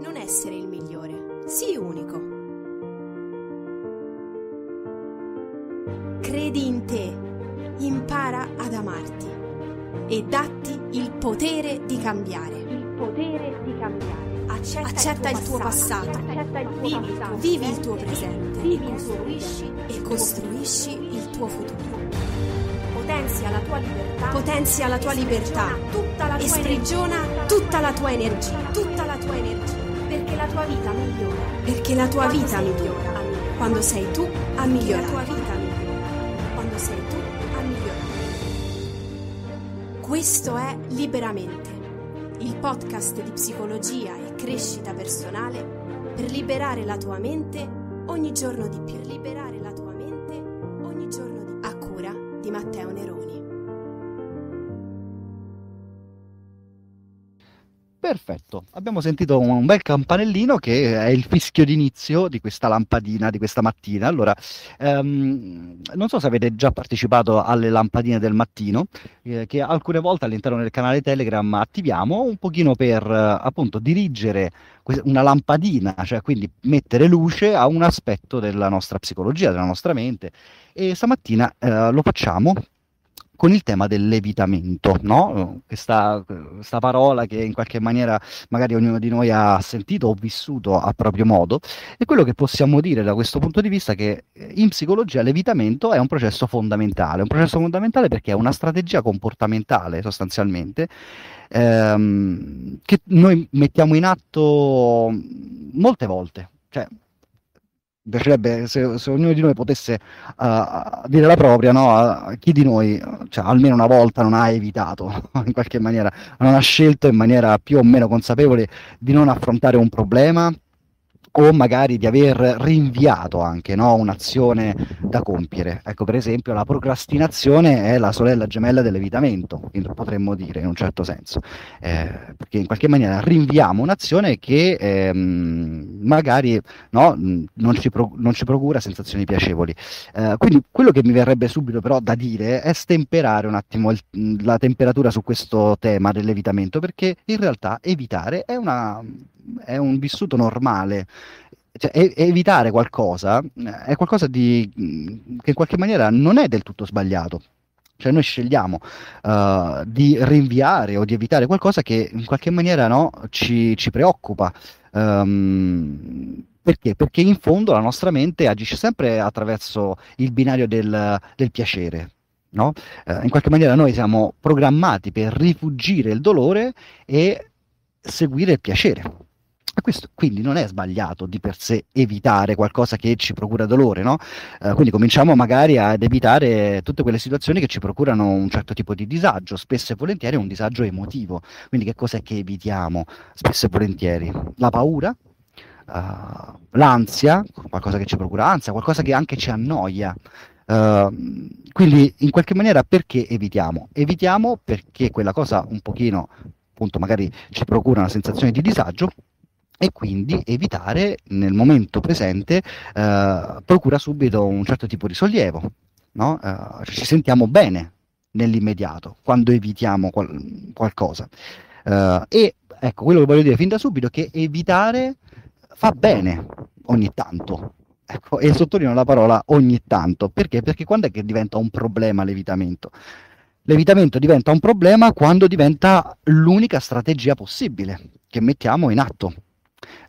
non essere il migliore, sii unico. Credi in te, impara ad amarti e datti il potere di cambiare. Il potere di cambiare. Accetta, accetta, il tuo passato, vivi, il tuo presente e costruisci, e costruisci il tuo futuro. Potenzia la tua libertà, Potenzia la tua libertà e sprigiona tutta la tua energia, tutta la tua energia tua vita migliora. Perché la tua quando vita migliora. Tu quando sei tu a migliorare. La tua vita migliora. Quando sei tu a migliorare. Questo è Liberamente, il podcast di psicologia e crescita personale per liberare la tua mente ogni giorno di più. liberare la tua mente ogni giorno di più. A cura di Matteo Neri. Perfetto, abbiamo sentito un bel campanellino che è il fischio d'inizio di questa lampadina di questa mattina. Allora, ehm, non so se avete già partecipato alle lampadine del mattino, eh, che alcune volte all'interno del canale Telegram attiviamo un pochino per eh, appunto dirigere una lampadina, cioè quindi mettere luce a un aspetto della nostra psicologia, della nostra mente. E stamattina eh, lo facciamo con il tema del levitamento, no? questa, questa, parola che in qualche maniera magari ognuno di noi ha sentito o vissuto a proprio modo e quello che possiamo dire da questo punto di vista è che eh, in psicologia levitamento è un processo fondamentale, un processo fondamentale perché è una strategia comportamentale sostanzialmente ehm, che noi mettiamo in atto molte volte. Cioè, mi piacerebbe se, se, ognuno di noi potesse uh, dire la propria, no? A chi di noi, cioè, almeno una volta, non ha evitato in qualche maniera, non ha scelto in maniera più o meno consapevole di non affrontare un problema o magari di aver rinviato anche no? un'azione da compiere. Ecco, per esempio, la procrastinazione è la sorella gemella dell'evitamento, potremmo dire in un certo senso, eh, perché in qualche maniera rinviamo un'azione che ehm, magari no, mm, non, ci pro- non, ci procura sensazioni piacevoli. Eh, quindi quello che mi verrebbe subito però da dire è stemperare un attimo il, mm, la temperatura su questo tema dell'evitamento, perché in realtà evitare è, una, è un vissuto normale. Cioè, evitare qualcosa eh, è qualcosa di, mm, che in qualche maniera non è del tutto sbagliato cioè noi scegliamo uh, di rinviare o di evitare qualcosa che in qualche maniera no, ci, ci, preoccupa Um, perché? Perché in fondo la nostra mente agisce sempre attraverso il binario del, del piacere. No? Uh, in qualche maniera noi siamo programmati per rifugire il dolore e seguire il piacere questo quindi non è sbagliato di per sé evitare qualcosa che ci procura dolore, no? Eh, quindi cominciamo magari ad evitare tutte quelle situazioni che ci procurano un certo tipo di disagio, spesso e volentieri un disagio emotivo. Quindi che cos'è che evitiamo spesso e volentieri? La paura, Uh, l'ansia, qualcosa che ci procura ansia, qualcosa che anche ci annoia. Uh, quindi in qualche maniera perché evitiamo? Evitiamo perché quella cosa un pochino, appunto, magari ci procura una sensazione di disagio, e quindi evitare nel momento presente eh, procura subito un certo tipo di sollievo. No? Eh, ci sentiamo bene nell'immediato quando evitiamo qual- qualcosa. Eh, e ecco, quello che voglio dire fin da subito è che evitare fa bene ogni tanto. Ecco, e sottolineo la parola ogni tanto, perché? Perché quando è che diventa un problema l'evitamento? L'evitamento diventa un problema quando diventa l'unica strategia possibile che mettiamo in atto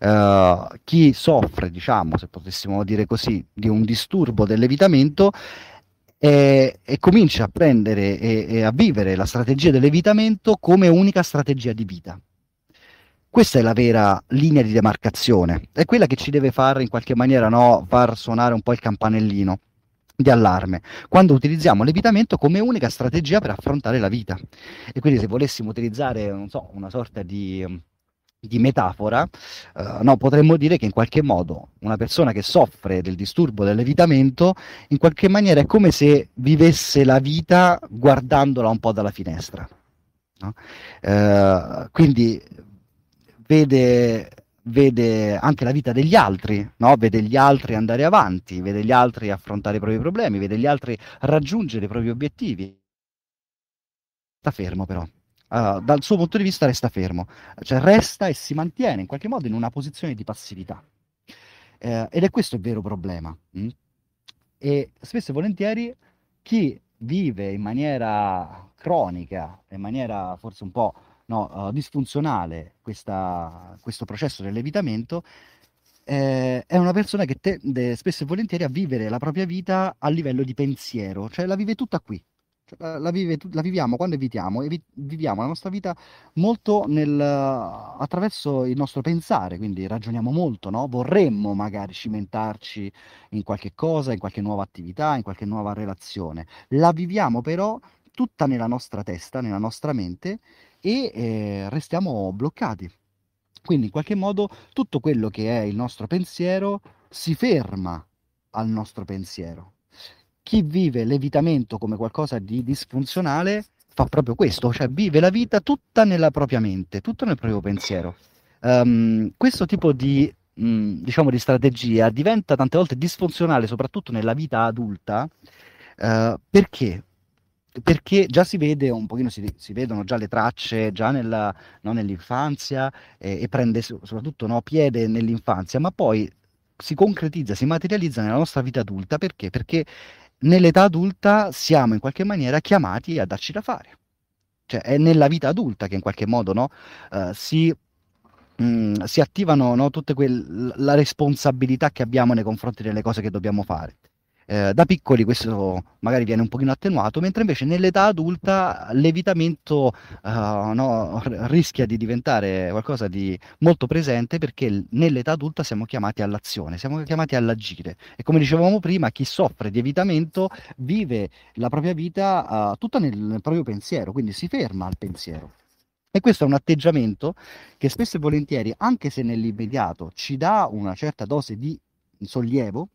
eh, chi soffre, diciamo, se potessimo dire così, di un disturbo dell'evitamento e, e comincia a prendere e, e a vivere la strategia dell'evitamento come unica strategia di vita. Questa è la vera linea di demarcazione, è quella che ci deve fare in qualche maniera no, far suonare un po' il campanellino di allarme, quando utilizziamo l'evitamento come unica strategia per affrontare la vita. E quindi se volessimo utilizzare so, una sorta di di metafora, uh, no, potremmo dire che in qualche modo una persona che soffre del disturbo dell'evitamento, in qualche maniera è come se vivesse la vita guardandola un po' dalla finestra. No? Uh, quindi vede, vede, anche la vita degli altri, no? vede gli altri andare avanti, vede gli altri affrontare i propri problemi, vede gli altri raggiungere i propri obiettivi. Sta fermo però. Eh, dal suo punto di vista resta fermo, cioè resta e si mantiene in qualche modo in una posizione di passività. Eh, ed è questo il vero problema. Mm? E spesso e volentieri chi vive in maniera cronica, in maniera forse un po' no, uh, disfunzionale questa, questo processo del eh, è una persona che tende spesso e volentieri a vivere la propria vita a livello di pensiero, cioè la vive tutta qui, cioè, la, vive, la, viviamo quando evitiamo, evi, viviamo la nostra vita molto nel, attraverso il nostro pensare, quindi ragioniamo molto, no? vorremmo magari cimentarci in qualche cosa, in qualche nuova attività, in qualche nuova relazione, la viviamo però tutta nella nostra testa, nella nostra mente e eh, restiamo bloccati. Quindi in qualche modo tutto quello che è il nostro pensiero si ferma al nostro pensiero chi vive l'evitamento come qualcosa di disfunzionale fa proprio questo, cioè vive la vita tutta nella propria mente, tutto nel proprio pensiero. Um, questo tipo di, mh, mm, diciamo di, strategia diventa tante volte disfunzionale, soprattutto nella vita adulta, uh, perché? perché già si vede un pochino, si, si vedono già le tracce già nella, no, nell'infanzia eh, e prende soprattutto no, piede nell'infanzia, ma poi si concretizza, si materializza nella nostra vita adulta perché? Perché nell'età adulta siamo in qualche maniera chiamati a darci da fare. Cioè è nella vita adulta che in qualche modo no, uh, si, mh, mm, si, attivano no, tutte quelle responsabilità che abbiamo nei confronti delle cose che dobbiamo fare eh, da piccoli questo magari viene un pochino attenuato, mentre invece nell'età adulta l'evitamento uh, no, rischia di diventare qualcosa di molto presente perché nell'età adulta siamo chiamati all'azione, siamo chiamati all'agire e come dicevamo prima chi soffre di evitamento vive la propria vita uh, tutta nel, nel proprio pensiero, quindi si ferma al pensiero. E questo è un atteggiamento che spesso e volentieri, anche se nell'immediato ci dà una certa dose di sollievo,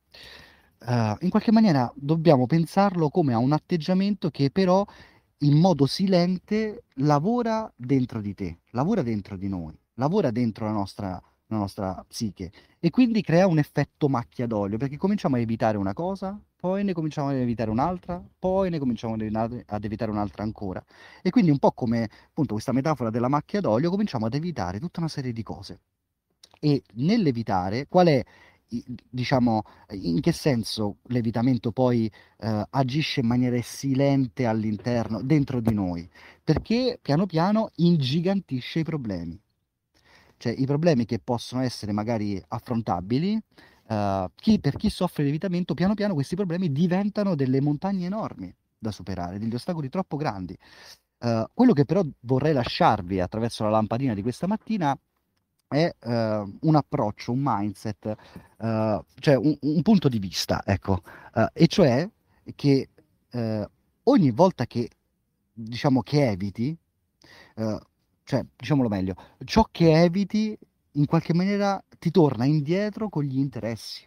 uh, in qualche maniera dobbiamo pensarlo come a un atteggiamento che però in modo silente lavora dentro di te, lavora dentro di noi, lavora dentro la nostra, la nostra psiche e quindi crea un effetto macchia d'olio perché cominciamo a evitare una cosa, poi ne cominciamo ad evitare un'altra, poi ne cominciamo ad evitare un'altra ancora. E quindi un po' come appunto questa metafora della macchia d'olio, cominciamo ad evitare tutta una serie di cose. E nell'evitare, qual è diciamo, in che senso l'evitamento poi eh, agisce in maniera silente all'interno, dentro di noi? Perché piano piano ingigantisce i problemi. Cioè i problemi che possono essere magari affrontabili, eh, chi, per chi soffre di evitamento, piano piano questi problemi diventano delle montagne enormi da superare, degli ostacoli troppo grandi. Eh, quello che però vorrei lasciarvi attraverso la lampadina di questa mattina è uh, ehm, un approccio, un mindset, uh, cioè un, un, punto di vista, ecco, uh, e cioè che eh, ogni volta che diciamo che eviti, eh, cioè diciamolo meglio, ciò che eviti in qualche maniera ti torna indietro con gli interessi.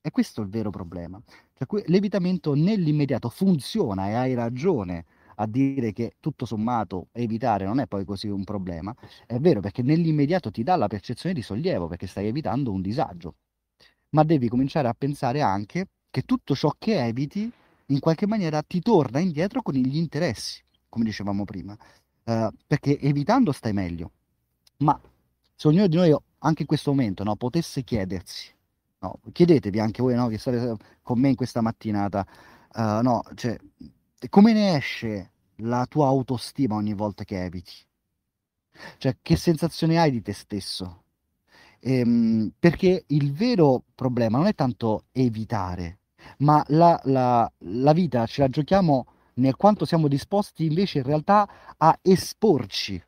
E questo è il vero problema. Cioè, l'evitamento nell'immediato funziona e hai ragione a dire che tutto sommato evitare non è poi così un problema, è vero perché nell'immediato ti dà la percezione di sollievo perché stai evitando un disagio, ma devi cominciare a pensare anche che tutto ciò che eviti in qualche maniera ti torna indietro con gli interessi, come dicevamo prima, eh, perché evitando stai meglio. Ma se ognuno di noi anche in questo momento no, potesse chiedersi, no, chiedetevi anche voi no, che state con me in questa mattinata, uh, no, cioè, come ne esce la tua autostima ogni volta che eviti? Cioè, che sensazione hai di te stesso? Ehm, perché il vero problema non è tanto evitare, ma la, la, la vita ce la giochiamo nel quanto siamo disposti invece in realtà a esporci.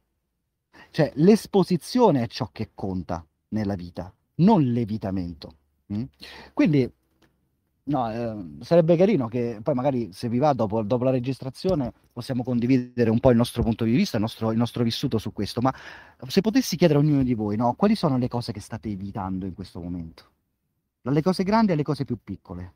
Cioè, l'esposizione è ciò che conta nella vita, non l'evitamento. Mm? Quindi No, eh, sarebbe carino che poi magari se vi va dopo, dopo, la registrazione possiamo condividere un po' il nostro punto di vista, il nostro, il nostro vissuto su questo, ma se potessi chiedere a ognuno di voi, no, quali sono le cose che state evitando in questo momento? Dalle cose grandi alle cose più piccole.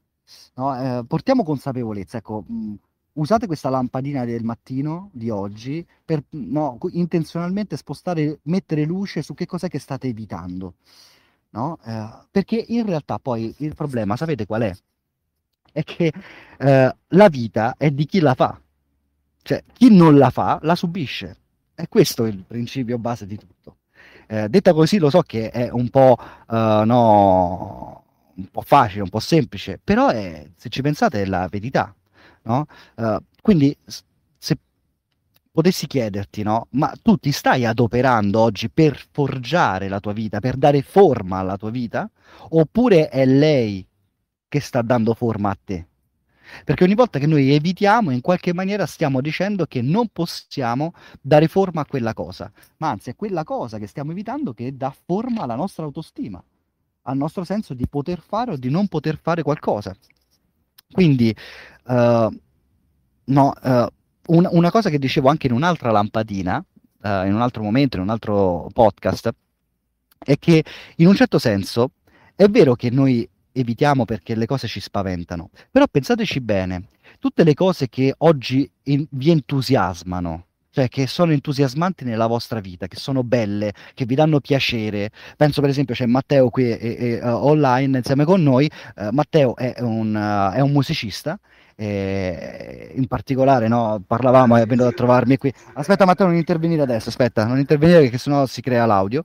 No, eh, portiamo consapevolezza, ecco, mh, usate questa lampadina del mattino di oggi per no, intenzionalmente spostare, mettere luce su che cos'è che state evitando. No? Eh, perché in realtà poi il problema, sapete qual è? è che eh, la vita è di chi la fa, cioè chi non la fa la subisce. E questo è il principio base di tutto. Eh, detta così lo so che è un po', eh, no, un po facile, un po' semplice, però è, se ci pensate è la verità. No? Eh, quindi se potessi chiederti, no? ma tu ti stai adoperando oggi per forgiare la tua vita, per dare forma alla tua vita, oppure è lei che sta dando forma a te. Perché ogni volta che noi evitiamo, in qualche maniera stiamo dicendo che non possiamo dare forma a quella cosa, ma anzi è quella cosa che stiamo evitando che dà forma alla nostra autostima, al nostro senso di poter fare o di non poter fare qualcosa. Quindi, uh, no, uh, eh, un, una cosa che dicevo anche in un'altra lampadina, uh, in un altro momento, in un altro podcast, è che in un certo senso è vero che noi evitiamo perché le cose ci spaventano. Però pensateci bene, tutte le cose che oggi in, vi entusiasmano, cioè che sono entusiasmanti nella vostra vita, che sono belle, che vi danno piacere. Penso per esempio c'è Matteo qui e, e, uh, online insieme con noi, uh, Matteo è un, uh, è un musicista eh, in particolare no, parlavamo, è eh, venuto a trovarmi qui. Aspetta Matteo, non intervenire adesso, aspetta, non intervenire perché sennò si crea l'audio,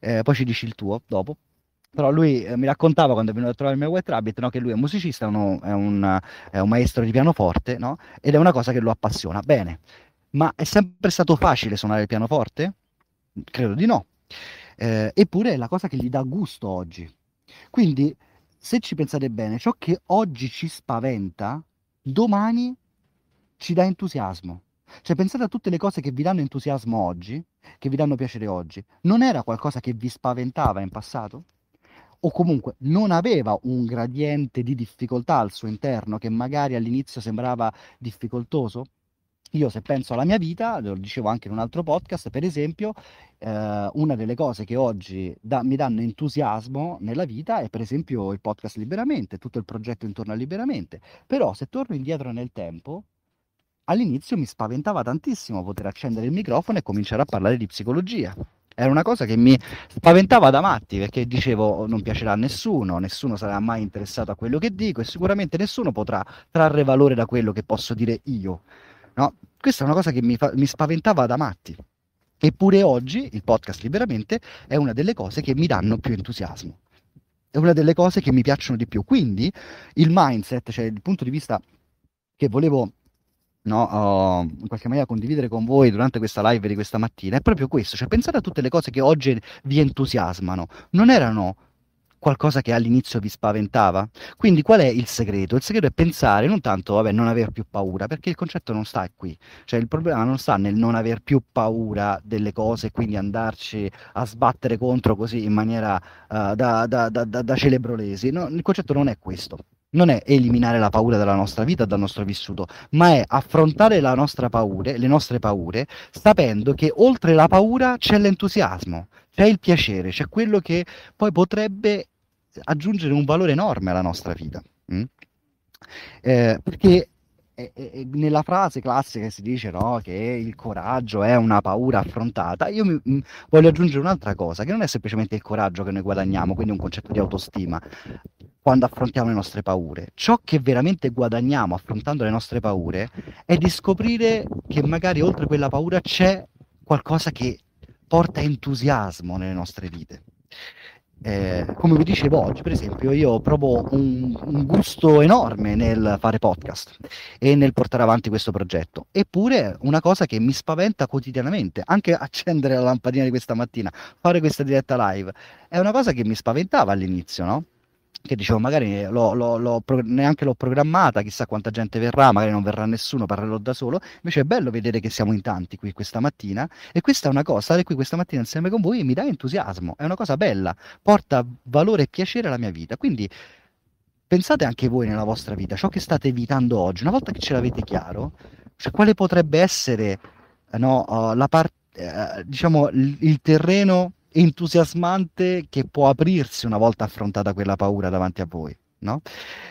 eh, poi ci dici il tuo dopo però lui eh, mi raccontava quando è venuto a trovare il mio White Rabbit no, che lui è musicista, uno, è, un, è, un, maestro di pianoforte no? ed è una cosa che lo appassiona. Bene, ma è sempre stato facile suonare il pianoforte? Credo di no. Eh, eppure è la cosa che gli dà gusto oggi. Quindi, se ci pensate bene, ciò che oggi ci spaventa, domani ci dà entusiasmo. Cioè, pensate a tutte le cose che vi danno entusiasmo oggi, che vi danno piacere oggi. Non era qualcosa che vi spaventava in passato? o comunque non aveva un gradiente di difficoltà al suo interno che magari all'inizio sembrava difficoltoso? Io se penso alla mia vita, lo dicevo anche in un altro podcast, per esempio, eh, una delle cose che oggi da, mi danno entusiasmo nella vita è per esempio il podcast Liberamente, tutto il progetto intorno a Liberamente. Però se torno indietro nel tempo, all'inizio mi spaventava tantissimo poter accendere il microfono e cominciare a parlare di psicologia era una cosa che mi spaventava da matti perché dicevo non piacerà a nessuno, nessuno sarà mai interessato a quello che dico e sicuramente nessuno potrà trarre valore da quello che posso dire io. No? Questa è una cosa che mi, fa- mi spaventava da matti. Eppure oggi il podcast liberamente è una delle cose che mi danno più entusiasmo. È una delle cose che mi piacciono di più. Quindi il mindset, cioè il punto di vista che volevo no, oh, in qualche maniera condividere con voi durante questa live di questa mattina è proprio questo, cioè pensate a tutte le cose che oggi vi entusiasmano, non erano qualcosa che all'inizio vi spaventava? Quindi qual è il segreto? Il segreto è pensare non tanto, vabbè, non aver più paura, perché il concetto non sta qui, cioè il problema non sta nel non aver più paura delle cose e quindi andarci a sbattere contro così in maniera uh, da, da, da, da, celebrolesi, no, il concetto non è questo non è eliminare la paura dalla nostra vita, dal nostro vissuto, ma è affrontare la nostra paure, le nostre paure, sapendo che oltre la paura c'è l'entusiasmo, c'è il piacere, c'è quello che poi potrebbe aggiungere un valore enorme alla nostra vita. Mm? Eh, perché e, e, nella frase classica si dice no, che il coraggio è una paura affrontata, io mi, voglio aggiungere un'altra cosa, che non è semplicemente il coraggio che noi guadagniamo, quindi un concetto di autostima, quando affrontiamo le nostre paure. Ciò che veramente guadagniamo affrontando le nostre paure è di scoprire che magari oltre quella paura c'è qualcosa che porta entusiasmo nelle nostre vite eh, come vi dicevo oggi, per esempio, io provo un, un, gusto enorme nel fare podcast e nel portare avanti questo progetto. Eppure una cosa che mi spaventa quotidianamente, anche accendere la lampadina di questa mattina, fare questa diretta live, è una cosa che mi spaventava all'inizio, no? che dicevo magari l'ho, l'ho, l'ho, neanche l'ho programmata, chissà quanta gente verrà, magari non verrà nessuno, parlerò da solo, invece è bello vedere che siamo in tanti qui questa mattina e questa è una cosa, stare qui questa mattina insieme con voi mi dà entusiasmo, è una cosa bella, porta valore e piacere alla mia vita, quindi pensate anche voi nella vostra vita, ciò che state evitando oggi, una volta che ce l'avete chiaro, cioè quale potrebbe essere eh, no, uh, la parte, uh, diciamo, l- il terreno entusiasmante che può aprirsi una volta affrontata quella paura davanti a voi, no?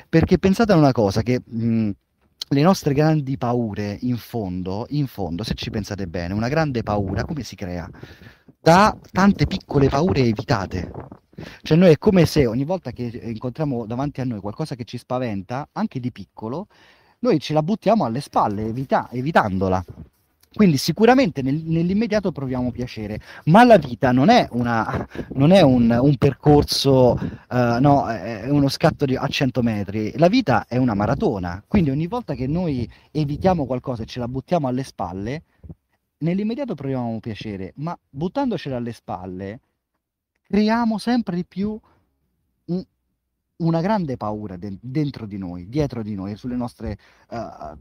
Perché pensate a una cosa che... Mh, le nostre grandi paure, in fondo, in fondo, se ci pensate bene, una grande paura come si crea? Da tante piccole paure evitate. Cioè noi è come se ogni volta che incontriamo davanti a noi qualcosa che ci spaventa, anche di piccolo, noi ce la buttiamo alle spalle, evita- evitandola. Quindi sicuramente nel, nell'immediato proviamo piacere, ma la vita non è, una, non è un, un, percorso, uh, no, è uno scatto di, a 100 metri, la vita è una maratona, quindi ogni volta che noi evitiamo qualcosa e ce la buttiamo alle spalle, nell'immediato proviamo piacere, ma buttandocela alle spalle creiamo sempre di più un, una grande paura de- dentro di noi, dietro di noi, sulle nostre... Uh,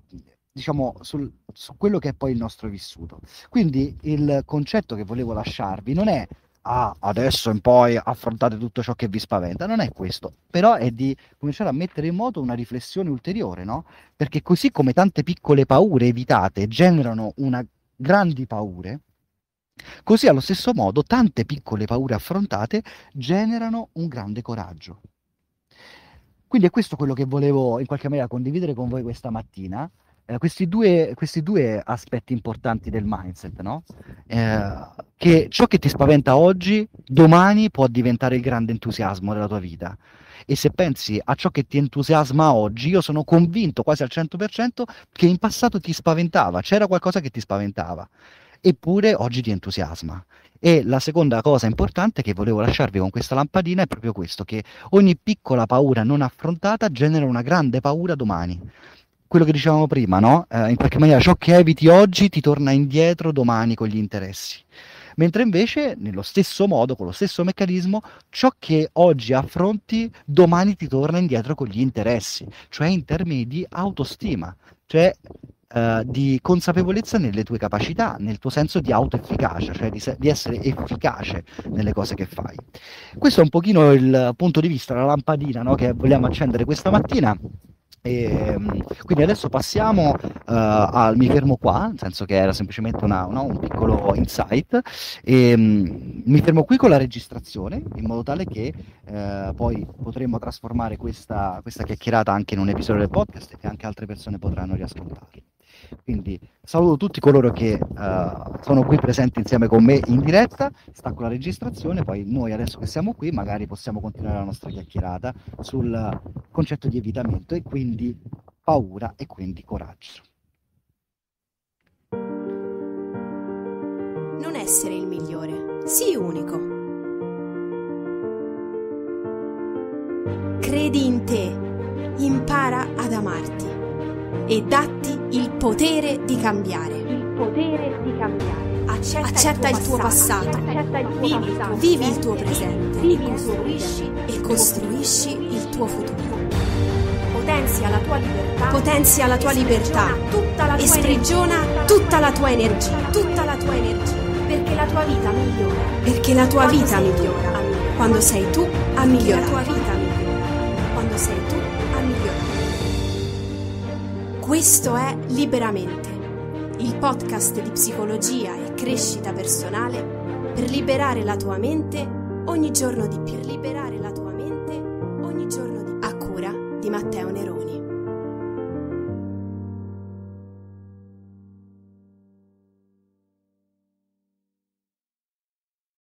diciamo, sul, su quello che è poi il nostro vissuto. Quindi il concetto che volevo lasciarvi non è ah, adesso in poi affrontate tutto ciò che vi spaventa, non è questo, però è di cominciare a mettere in moto una riflessione ulteriore, no? Perché così come tante piccole paure evitate generano una grandi paure, così allo stesso modo tante piccole paure affrontate generano un grande coraggio. Quindi è questo quello che volevo in qualche maniera condividere con voi questa mattina eh, questi, due, questi, due, aspetti importanti del mindset, no? eh, che ciò che ti spaventa oggi, domani può diventare il grande entusiasmo della tua vita. E se pensi a ciò che ti entusiasma oggi, io sono convinto quasi al 100% che in passato ti spaventava, c'era qualcosa che ti spaventava, eppure oggi ti entusiasma. E la seconda cosa importante che volevo lasciarvi con questa lampadina è proprio questo, che ogni piccola paura non affrontata genera una grande paura domani quello che dicevamo prima, no? Eh, in qualche maniera ciò che eviti oggi ti torna indietro domani con gli interessi. Mentre invece, nello stesso modo, con lo stesso meccanismo, ciò che oggi affronti, domani ti torna indietro con gli interessi, cioè in termini di autostima, cioè eh, di consapevolezza nelle tue capacità, nel tuo senso di autoefficacia, cioè di, di, essere efficace nelle cose che fai. Questo è un pochino il punto di vista, la lampadina no? che vogliamo accendere questa mattina. E, ehm, quindi adesso passiamo uh, al mi fermo qua, nel senso che era semplicemente una, una, un piccolo insight. E, um, mi fermo qui con la registrazione in modo tale che uh, poi potremo trasformare questa, questa chiacchierata anche in un episodio del podcast e che anche altre persone potranno riascoltarla. Quindi saluto tutti coloro che uh, sono qui presenti insieme con me in diretta, stacco la registrazione, poi noi adesso che siamo qui magari possiamo continuare la nostra chiacchierata sul concetto di evitamento e quindi paura e quindi coraggio. Non essere il migliore, sii unico. Credi in te, impara ad amarti e datti il potere di cambiare. Il potere di cambiare. Accetta, accetta il, tuo passato, vivi, Il tuo presente, e costruisci il tuo futuro. Potenzia la tua libertà, potenzia la tua libertà tutta la tua e sprigiona energia, tutta la tua energia, tutta la tua energia, perché la tua vita migliora, perché la tua vita migliora quando sei tu a migliorare. La tua vita Questo è Liberamente, il podcast di psicologia e crescita personale per liberare la tua mente ogni giorno di più. liberare la tua mente ogni giorno di più. A cura di Matteo Nero.